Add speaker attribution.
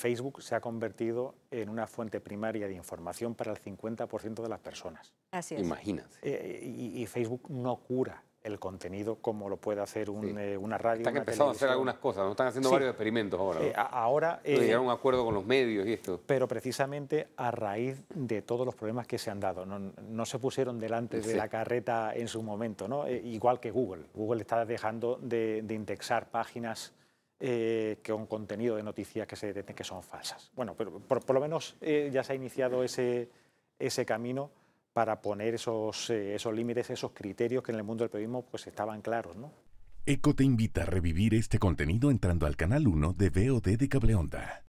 Speaker 1: Facebook se ha convertido en una fuente primaria de información para el 50% de las personas. Así es. Imagínate. Eh, y, Facebook no cura el contenido como lo puede hacer eh, una radio. Están empezando a hacer algunas
Speaker 2: cosas, están haciendo varios experimentos ahora. Eh,
Speaker 1: ahora llegaron
Speaker 2: un acuerdo con los medios y esto.
Speaker 1: Pero precisamente a raíz de todos los problemas que se han dado. No, se pusieron delante de la carreta en su momento, ¿no? igual que Google. Google está dejando de indexar páginas eh, que un contenido de noticias que se detecten que son falsas. Bueno, pero por, lo menos eh, ya se ha iniciado ese, ese camino para poner esos, eh, esos límites, esos criterios que en el mundo del periodismo pues estaban claros, ¿no?
Speaker 2: ECO te invita a revivir este contenido entrando al canal 1 de VOD de Cableonda.